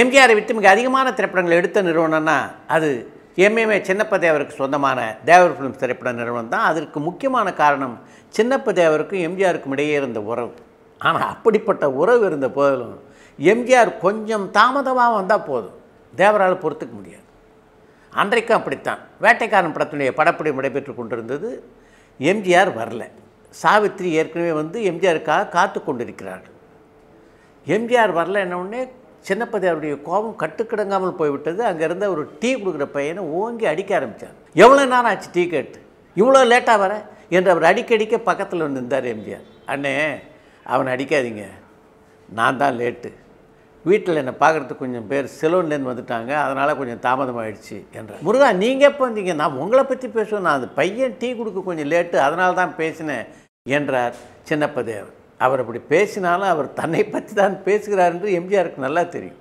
எம்ஜிஆரை விட்டு மிக அதிகமான திரைப்படங்களை எடுத்த நிறுவனம்னா அது எம்எம்ஏ சின்னப்ப தேவருக்கு சொந்தமான தேவர் ஃபிலிம் திரைப்பட நிறுவனம் தான் அதற்கு முக்கியமான காரணம் சின்னப்ப தேவருக்கும் எம்ஜிஆருக்கும் இடையே இருந்த உறவு ஆனால் அப்படிப்பட்ட உறவு இருந்த போதிலும் எம்ஜிஆர் கொஞ்சம் தாமதமாக வந்தால் போதும் தேவரால் பொறுத்துக்க முடியாது அன்றைக்கும் அப்படித்தான் வேட்டைக்காரன் படத்தினுடைய படப்பிடி நடைபெற்று கொண்டிருந்தது எம்ஜிஆர் வரல சாவித்ரி ஏற்கனவே வந்து எம்ஜிஆருக்காக காத்து கொண்டிருக்கிறார்கள் எம்ஜிஆர் வரல என்ன சின்னப்பதியாருடைய கோபம் கட்டுக்கிடங்காமல் போய்விட்டது அங்கேருந்து ஒரு டீ கொடுக்குற பையனை ஓங்கி அடிக்க ஆரம்பித்தார் எவ்வளோ நேரம் ஆச்சு டீ கேட்டு இவ்வளோ லேட்டாக வர என்று அவர் அடிக்கடிக்க பக்கத்தில் ஒன்று இருந்தார் எம்ஜிஆர் அண்ணே அவனை அடிக்காதீங்க நான் தான் லேட்டு வீட்டில் என்னை பார்க்குறதுக்கு கொஞ்சம் பேர் சிலோன்லேருந்து வந்துட்டாங்க அதனால் கொஞ்சம் தாமதம் ஆகிடுச்சு என்றார் முருகா நீங்கள் எப்போ வந்தீங்க நான் உங்களை பற்றி பேசுவேன் நான் அந்த பையன் டீ கொடுக்க கொஞ்சம் லேட்டு அதனால தான் பேசினேன் என்றார் சின்னப்பதேவர் அவர் அப்படி பேசினாலும் அவர் தன்னை பற்றி தான் பேசுகிறார் என்று எம்ஜிஆருக்கு நல்லா தெரியும்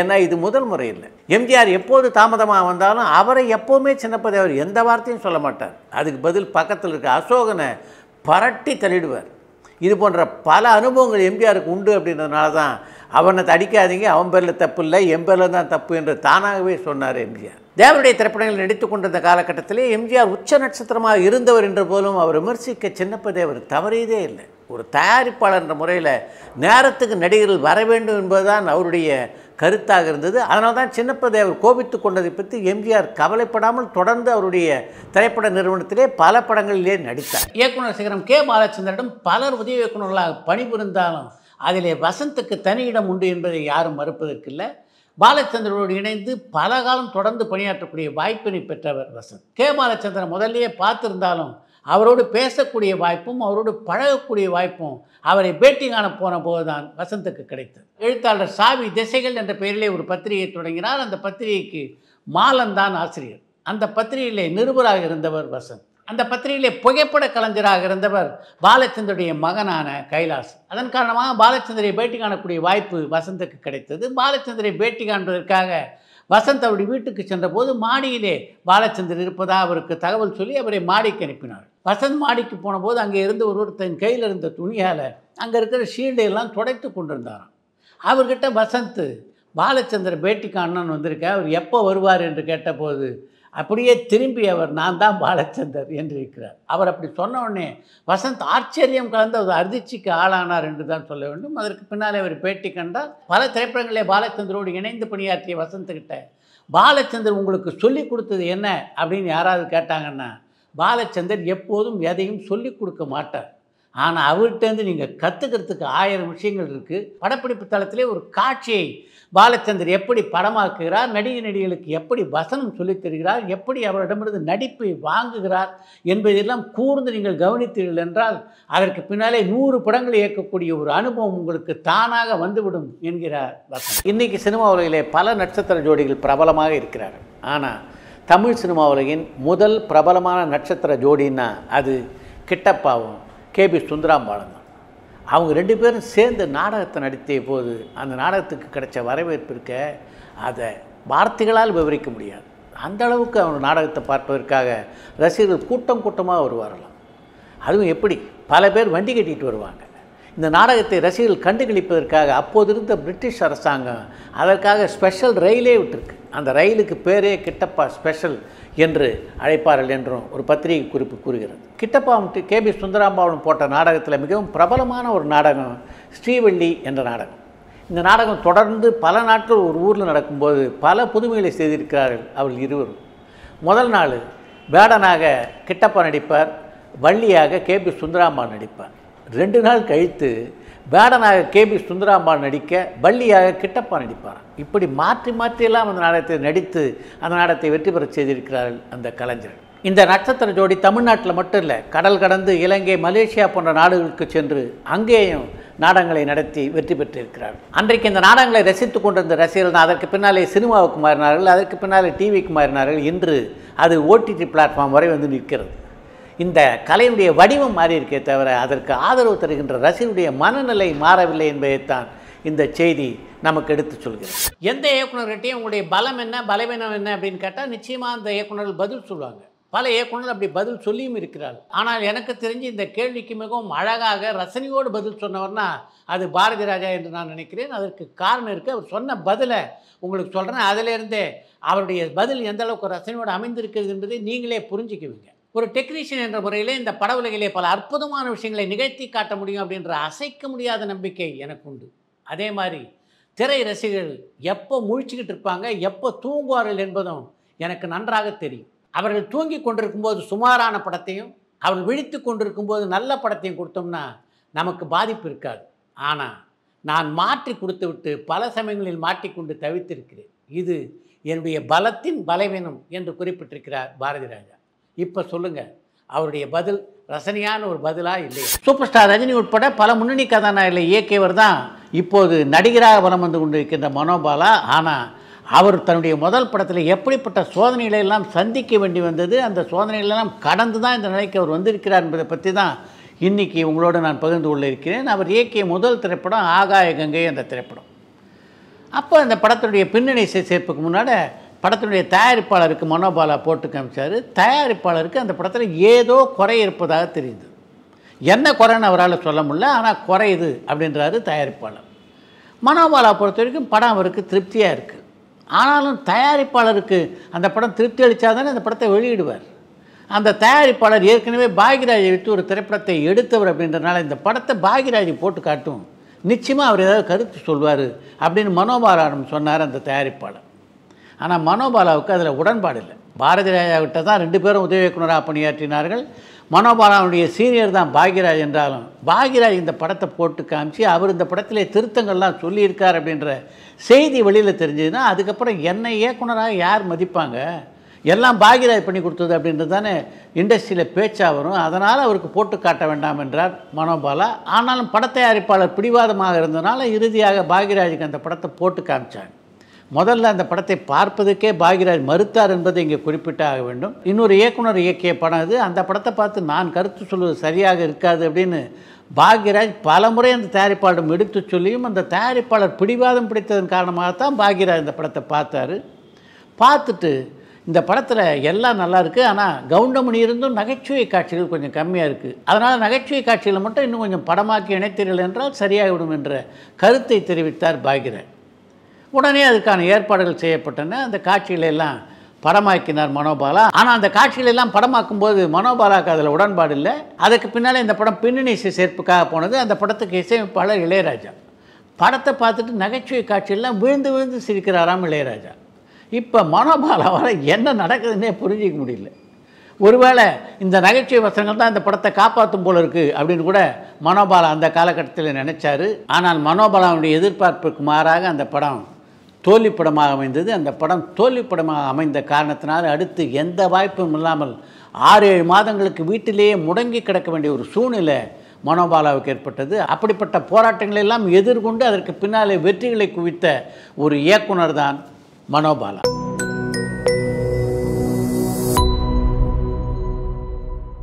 ஏன்னா இது முதல் முறை இல்லை எம்ஜிஆர் எப்போது தாமதமாக வந்தாலும் அவரை எப்போவுமே சின்னப்பதை அவர் எந்த வார்த்தையும் சொல்ல மாட்டார் அதுக்கு பதில் பக்கத்தில் இருக்க அசோகனை பரட்டி தள்ளிடுவார் இது போன்ற பல அனுபவங்கள் எம்ஜிஆருக்கு உண்டு அப்படின்றதுனால தான் அவனை தடிக்காதீங்க அவன் பேரில் தப்பு இல்லை என் பேரில் தான் தப்பு என்று தானாகவே சொன்னார் எம்ஜிஆர் தேவருடைய திரைப்படங்கள் நடித்து கொண்டிருந்த காலகட்டத்திலே எம்ஜிஆர் உச்ச நட்சத்திரமாக இருந்தவர் என்ற போலும் அவர் விமர்சிக்க சின்னப்பதே அவர் தவறியதே இல்லை ஒரு தயாரிப்பாளர்ன்ற முறையில் நேரத்துக்கு நடிகர்கள் வர வேண்டும் என்பதுதான் அவருடைய கருத்தாக இருந்தது அதனால் தான் சின்னப்பதேவர் கோபித்து கொண்டதை பற்றி எம்ஜிஆர் கவலைப்படாமல் தொடர்ந்து அவருடைய திரைப்பட நிறுவனத்திலே பல படங்களிலே நடித்தார் இயக்குனர் சிகரம் கே பாலச்சந்திரிடம் பலர் உதவி இயக்குநர்களாக பணிபுரிந்தாலும் அதிலே வசந்துக்கு தனி இடம் உண்டு என்பதை யாரும் மறுப்பதற்கில்லை பாலச்சந்திரனோடு இணைந்து பல காலம் தொடர்ந்து பணியாற்றக்கூடிய வாய்ப்பினை பெற்றவர் வசந்த் கே பாலச்சந்திரன் முதல்லையே பார்த்துருந்தாலும் அவரோடு பேசக்கூடிய வாய்ப்பும் அவரோடு பழகக்கூடிய வாய்ப்பும் அவரை பேட்டி காண போன போதுதான் வசந்துக்கு கிடைத்தது எழுத்தாளர் சாவி திசைகள் என்ற பெயரிலே ஒரு பத்திரிகை தொடங்கினார் அந்த பத்திரிகைக்கு மாலந்தான் ஆசிரியர் அந்த பத்திரிகையிலே நிருபராக இருந்தவர் வசந்த் அந்த பத்திரிகையிலே புகைப்பட கலைஞராக இருந்தவர் பாலச்சந்தருடைய மகனான கைலாஸ் அதன் காரணமாக பாலச்சந்தரை பேட்டி காணக்கூடிய வாய்ப்பு வசந்துக்கு கிடைத்தது பாலச்சந்தரை பேட்டி காண்பதற்காக வசந்த் அவருடைய வீட்டுக்கு சென்றபோது மாடியிலே பாலச்சந்தர் இருப்பதாக அவருக்கு தகவல் சொல்லி அவரை மாடிக்கு அனுப்பினார் வசந்த் மாடிக்கு போனபோது அங்கே இருந்து ஒருவர் தன் கையில் இருந்த துணியால் அங்கே இருக்கிற எல்லாம் துடைத்து கொண்டிருந்தாராம் அவர்கிட்ட வசந்த் பாலச்சந்திர பேட்டி காணன்னு வந்திருக்கேன் அவர் எப்போ வருவார் என்று கேட்டபோது அப்படியே திரும்பி அவர் நான் தான் பாலச்சந்தர் என்று இருக்கிறார் அவர் அப்படி சொன்ன உடனே வசந்த் ஆச்சரியம் கலந்து அவர் அதிர்ச்சிக்கு ஆளானார் என்று தான் சொல்ல வேண்டும் அதற்கு பின்னாலே அவர் பேட்டி கண்டால் பல திரைப்படங்களே பாலச்சந்தரோடு இணைந்து பணியாற்றிய வசந்த்கிட்ட பாலச்சந்தர் உங்களுக்கு சொல்லி கொடுத்தது என்ன அப்படின்னு யாராவது கேட்டாங்கன்னா பாலச்சந்தர் எப்போதும் எதையும் சொல்லிக் கொடுக்க மாட்டார் ஆனால் அவர்கிட்டேருந்து நீங்கள் கற்றுக்கிறதுக்கு ஆயிரம் விஷயங்கள் இருக்குது படப்பிடிப்பு தளத்திலே ஒரு காட்சியை பாலச்சந்தர் எப்படி படமாக்குகிறார் நடிகை நடிகளுக்கு எப்படி வசனம் சொல்லித் தருகிறார் எப்படி அவரிடமிருந்து நடிப்பை வாங்குகிறார் என்பதெல்லாம் கூர்ந்து நீங்கள் கவனித்தீர்கள் என்றால் அதற்கு பின்னாலே நூறு படங்களை இயக்கக்கூடிய ஒரு அனுபவம் உங்களுக்கு தானாக வந்துவிடும் என்கிறார் வசனம் இன்றைக்கி சினிமா உலகிலே பல நட்சத்திர ஜோடிகள் பிரபலமாக இருக்கிறார் ஆனால் தமிழ் சினிமா உலகின் முதல் பிரபலமான நட்சத்திர ஜோடின்னா அது கிட்டப்பாவும் கே பி சுந்தராம்பாளன் தான் அவங்க ரெண்டு பேரும் சேர்ந்து நாடகத்தை நடித்த போது அந்த நாடகத்துக்கு கிடைச்ச வரவேற்பு இருக்க அதை வார்த்தைகளால் விவரிக்க முடியாது அந்த அளவுக்கு அவங்க நாடகத்தை பார்ப்பதற்காக ரசிகர்கள் கூட்டம் கூட்டமாக வருவாரலாம் அதுவும் எப்படி பல பேர் வண்டி கட்டிகிட்டு வருவாங்க இந்த நாடகத்தை ரசிகர்கள் கண்டுகளிப்பதற்காக அப்போது இருந்த பிரிட்டிஷ் அரசாங்கம் அதற்காக ஸ்பெஷல் ரயிலே விட்டுருக்கு அந்த ரயிலுக்கு பேரே கிட்டப்பா ஸ்பெஷல் என்று அழைப்பார்கள் என்றும் ஒரு பத்திரிகை குறிப்பு கூறுகிறது கிட்டப்பா கே பி சுந்தராம்பாவன் போட்ட நாடகத்தில் மிகவும் பிரபலமான ஒரு நாடகம் ஸ்ரீவள்ளி என்ற நாடகம் இந்த நாடகம் தொடர்ந்து பல நாட்கள் ஒரு ஊரில் நடக்கும்போது பல புதுமைகளை செய்திருக்கிறார்கள் அவர்கள் இருவரும் முதல் நாள் வேடனாக கிட்டப்பா நடிப்பார் வள்ளியாக கே பி சுந்தராம்பா நடிப்பார் ரெண்டு நாள் கழித்து வேடனாக பி சுந்தராம்பா நடிக்க வள்ளியாக கிட்டப்பா நடிப்பார் இப்படி மாற்றி மாற்றியெல்லாம் அந்த நாடகத்தை நடித்து அந்த நாடகத்தை வெற்றி பெற செய்திருக்கிறார்கள் அந்த கலைஞர்கள் இந்த நட்சத்திர ஜோடி தமிழ்நாட்டில் மட்டும் இல்லை கடல் கடந்து இலங்கை மலேசியா போன்ற நாடுகளுக்கு சென்று அங்கேயும் நாடகங்களை நடத்தி வெற்றி பெற்றிருக்கிறார் அன்றைக்கு இந்த நாடகங்களை ரசித்து கொண்டிருந்த ரசிகர்கள் அதற்கு பின்னாலே சினிமாவுக்கு மாறினார்கள் அதற்கு பின்னாலே டிவிக்கு மாறினார்கள் இன்று அது ஓடிடி பிளாட்ஃபார்ம் வரை வந்து நிற்கிறது இந்த கலையினுடைய வடிவம் மாறி இருக்கே தவிர அதற்கு ஆதரவு தருகின்ற ரசிகனுடைய மனநிலை மாறவில்லை என்பதைத்தான் இந்த செய்தி நமக்கு எடுத்து சொல்கிறது எந்த இயக்குநர்கிட்டையும் உங்களுடைய பலம் என்ன பலவீனம் என்ன அப்படின்னு கேட்டால் நிச்சயமாக அந்த இயக்குநர்கள் பதில் சொல்லுவாங்க பல இயக்குநர்கள் அப்படி பதில் சொல்லியும் இருக்கிறார் ஆனால் எனக்கு தெரிஞ்சு இந்த கேள்விக்கு மிகவும் அழகாக ரசனையோடு பதில் சொன்னவர்னா அது பாரதி ராஜா என்று நான் நினைக்கிறேன் அதற்கு காரணம் இருக்குது அவர் சொன்ன பதிலை உங்களுக்கு சொல்கிறேன் அதிலேருந்தே அவருடைய பதில் எந்த அளவுக்கு ரசனையோடு அமைந்திருக்கிறது என்பதை நீங்களே புரிஞ்சுக்குவீங்க ஒரு டெக்னீஷியன் என்ற முறையில் இந்த பட உலகிலே பல அற்புதமான விஷயங்களை நிகழ்த்தி காட்ட முடியும் அப்படின்ற அசைக்க முடியாத நம்பிக்கை எனக்கு உண்டு அதே மாதிரி திரை ரசிகர்கள் எப்போ முழிச்சுக்கிட்டு இருப்பாங்க எப்போ தூங்குவார்கள் என்பதும் எனக்கு நன்றாக தெரியும் அவர்கள் தூங்கி கொண்டிருக்கும்போது சுமாரான படத்தையும் அவர்கள் விழித்து கொண்டிருக்கும் போது நல்ல படத்தையும் கொடுத்தோம்னா நமக்கு பாதிப்பு இருக்காது ஆனால் நான் மாற்றி கொடுத்து விட்டு பல சமயங்களில் மாட்டிக்கொண்டு தவித்திருக்கிறேன் இது என்னுடைய பலத்தின் பலவீனம் என்று குறிப்பிட்டிருக்கிறார் பாரதி ராஜா இப்போ சொல்லுங்கள் அவருடைய பதில் ரசனையான ஒரு பதிலாக இல்லை சூப்பர் ஸ்டார் ரஜினி உட்பட பல முன்னணி கதாநாயகர்கள் இயக்கியவர் தான் இப்போது நடிகராக வலம் வந்து கொண்டிருக்கின்ற மனோபாலா ஆனால் அவர் தன்னுடைய முதல் படத்தில் எப்படிப்பட்ட சோதனைகளை எல்லாம் சந்திக்க வேண்டி வந்தது அந்த சோதனைகளெல்லாம் கடந்து தான் இந்த நிலைக்கு அவர் வந்திருக்கிறார் என்பதை பற்றி தான் இன்றைக்கி உங்களோடு நான் பகிர்ந்து கொள்ள இருக்கிறேன் அவர் இயக்கிய முதல் திரைப்படம் ஆகாய கங்கை அந்த திரைப்படம் அப்போ அந்த படத்தினுடைய பின்னணி சேர்ப்புக்கு முன்னால் படத்தினுடைய தயாரிப்பாளருக்கு மனோபாலா போட்டு காமிச்சார் தயாரிப்பாளருக்கு அந்த படத்தில் ஏதோ குறை இருப்பதாக தெரியுது என்ன குறைன்னு அவரால் சொல்ல முடியல ஆனால் குறையுது அப்படின்றாரு தயாரிப்பாளர் மனோபாலா பொறுத்த வரைக்கும் படம் அவருக்கு திருப்தியாக இருக்குது ஆனாலும் தயாரிப்பாளருக்கு அந்த படம் திருப்தி அளித்தாதானே அந்த படத்தை வெளியிடுவார் அந்த தயாரிப்பாளர் ஏற்கனவே பாகிராஜை விட்டு ஒரு திரைப்படத்தை எடுத்தவர் அப்படின்றனால இந்த படத்தை பாகிராஜை போட்டு காட்டும் நிச்சயமாக அவர் ஏதாவது கருத்து சொல்வார் அப்படின்னு மனோபாலாரம் சொன்னார் அந்த தயாரிப்பாளர் ஆனால் மனோபாலாவுக்கு அதில் உடன்பாடு இல்லை பாரதி ராஜாவிட்ட தான் ரெண்டு பேரும் உதவி இயக்குனராக பணியாற்றினார்கள் மனோபாலாவுடைய சீனியர் தான் பாக்யராஜ் என்றாலும் பாக்யராஜ் இந்த படத்தை போட்டு காமிச்சு அவர் இந்த படத்திலே திருத்தங்கள்லாம் சொல்லியிருக்கார் அப்படின்ற செய்தி வெளியில் தெரிஞ்சதுன்னா அதுக்கப்புறம் என்னை இயக்குனராக யார் மதிப்பாங்க எல்லாம் பாக்யராஜ் பண்ணி கொடுத்தது அப்படின்றது தானே இண்டஸ்ட்ரியில் பேச்சாக வரும் அதனால் அவருக்கு போட்டு காட்ட வேண்டாம் என்றார் மனோபாலா ஆனாலும் படத்தயாரிப்பாளர் பிடிவாதமாக இருந்ததுனால இறுதியாக பாக்யராஜுக்கு அந்த படத்தை போட்டு காமிச்சாங்க முதல்ல அந்த படத்தை பார்ப்பதுக்கே பாகிராஜ் மறுத்தார் என்பதை இங்கே குறிப்பிட்டாக வேண்டும் இன்னொரு இயக்குனர் இயக்கிய படம் இது அந்த படத்தை பார்த்து நான் கருத்து சொல்வது சரியாக இருக்காது அப்படின்னு பாக்யராஜ் பல முறை அந்த தயாரிப்பாளரும் எடுத்து சொல்லியும் அந்த தயாரிப்பாளர் பிடிவாதம் பிடித்ததன் காரணமாகத்தான் பாக்யராஜ் இந்த படத்தை பார்த்தார் பார்த்துட்டு இந்த படத்தில் எல்லாம் நல்லா இருக்குது ஆனால் கவுண்டமணி இருந்தும் நகைச்சுவை காட்சிகள் கொஞ்சம் கம்மியாக இருக்குது அதனால் நகைச்சுவை காட்சிகளை மட்டும் இன்னும் கொஞ்சம் படமாக்கி இணைத்தீர்கள் என்றால் சரியாகிவிடும் என்ற கருத்தை தெரிவித்தார் பாக்யராஜ் உடனே அதுக்கான ஏற்பாடுகள் செய்யப்பட்டன அந்த காட்சிகளெல்லாம் படமாக்கினார் மனோபாலா ஆனால் அந்த காட்சிகளெல்லாம் படமாக்கும்போது மனோபாலாவுக்கு அதில் உடன்பாடு இல்லை அதுக்கு பின்னால் இந்த படம் பின்னணி இசை சேர்ப்புக்காக போனது அந்த படத்துக்கு இசையமைப்பாளர் இளையராஜா படத்தை பார்த்துட்டு நகைச்சுவை காட்சியெல்லாம் விழுந்து விழுந்து சிரிக்கிறாராம் இளையராஜா இப்போ மனோபாலாவால் என்ன நடக்குதுன்னே புரிஞ்சிக்க முடியல ஒருவேளை இந்த நகைச்சுவை வசனங்கள் தான் இந்த படத்தை காப்பாற்றும் போல இருக்குது அப்படின்னு கூட மனோபாலா அந்த காலகட்டத்தில் நினச்சாரு ஆனால் மனோபாலாவுடைய எதிர்பார்ப்புக்கு மாறாக அந்த படம் தோல்வி படமாக அமைந்தது அந்த படம் தோல்வி படமாக அமைந்த காரணத்தினால் அடுத்து எந்த வாய்ப்பும் இல்லாமல் ஆறு ஏழு மாதங்களுக்கு வீட்டிலேயே முடங்கி கிடக்க வேண்டிய ஒரு சூழ்நிலை மனோபாலாவுக்கு ஏற்பட்டது அப்படிப்பட்ட போராட்டங்களெல்லாம் எதிர்கொண்டு அதற்கு பின்னாலே வெற்றிகளை குவித்த ஒரு இயக்குனர் தான் மனோபாலா